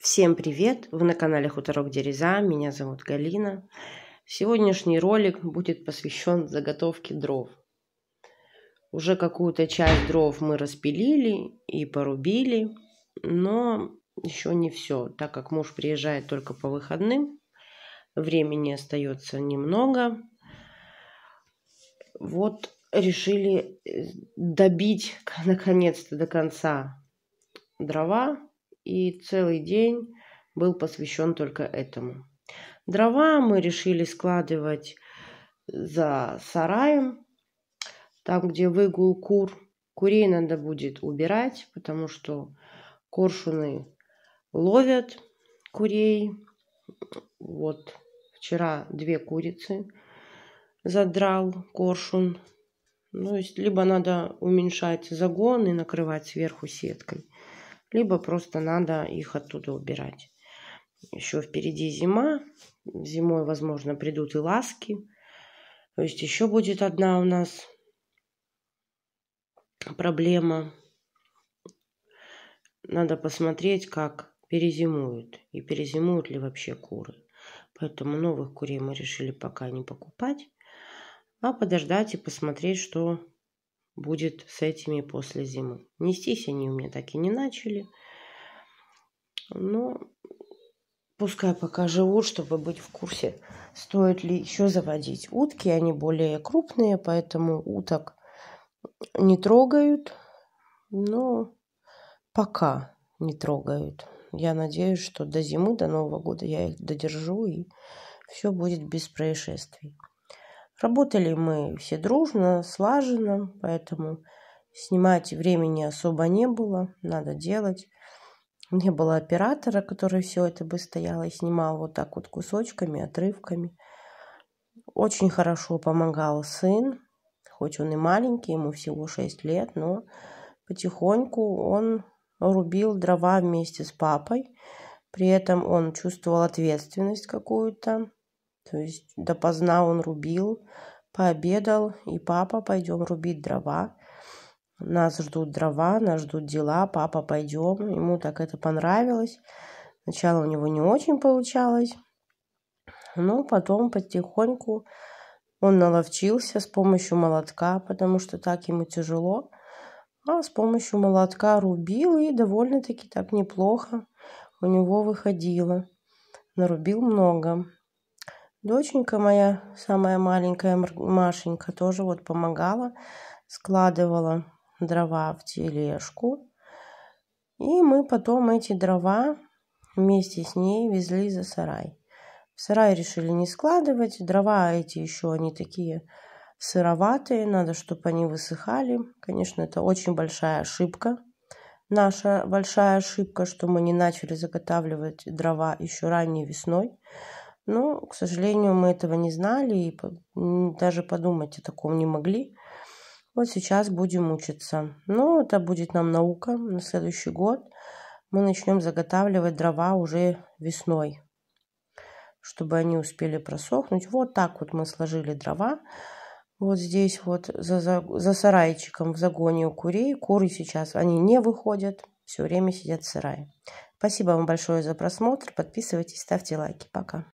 Всем привет! Вы на канале Хуторок Дереза, меня зовут Галина. Сегодняшний ролик будет посвящен заготовке дров. Уже какую-то часть дров мы распилили и порубили, но еще не все, так как муж приезжает только по выходным, времени остается немного. Вот решили добить наконец-то до конца дрова, и целый день был посвящен только этому. Дрова мы решили складывать за сараем, там, где выгул кур. Курей надо будет убирать, потому что коршуны ловят курей. Вот вчера две курицы задрал коршун. Ну, есть, либо надо уменьшать загон и накрывать сверху сеткой либо просто надо их оттуда убирать. Еще впереди зима, зимой, возможно, придут и ласки. То есть еще будет одна у нас проблема. Надо посмотреть, как перезимуют и перезимуют ли вообще куры. Поэтому новых курей мы решили пока не покупать, а подождать и посмотреть, что будет с этими после зимы. Нестись они у меня так и не начали. Но пускай пока живут, чтобы быть в курсе, стоит ли еще заводить. Утки, они более крупные, поэтому уток не трогают. Но пока не трогают. Я надеюсь, что до зимы, до Нового года я их додержу и все будет без происшествий. Работали мы все дружно, слаженно, поэтому снимать времени особо не было, надо делать. Не было оператора, который все это бы стоял и снимал вот так вот кусочками, отрывками. Очень хорошо помогал сын, хоть он и маленький, ему всего 6 лет, но потихоньку он рубил дрова вместе с папой. При этом он чувствовал ответственность какую-то, то есть допоздна он рубил, пообедал, и папа, пойдем рубить дрова. Нас ждут дрова, нас ждут дела, папа, пойдем. Ему так это понравилось. Сначала у него не очень получалось, но потом потихоньку он наловчился с помощью молотка, потому что так ему тяжело. А с помощью молотка рубил и довольно-таки так неплохо у него выходило. Нарубил много доченька моя, самая маленькая Машенька, тоже вот помогала, складывала дрова в тележку. И мы потом эти дрова вместе с ней везли за сарай. В сарай решили не складывать, дрова эти еще, они такие сыроватые, надо, чтобы они высыхали. Конечно, это очень большая ошибка. Наша большая ошибка, что мы не начали заготавливать дрова еще ранней весной. Но, к сожалению, мы этого не знали и даже подумать о таком не могли. Вот сейчас будем учиться. Но это будет нам наука на следующий год. Мы начнем заготавливать дрова уже весной, чтобы они успели просохнуть. Вот так вот мы сложили дрова. Вот здесь вот за, за, за сарайчиком в загоне у курей. Куры сейчас, они не выходят, все время сидят в сарае. Спасибо вам большое за просмотр. Подписывайтесь, ставьте лайки. Пока.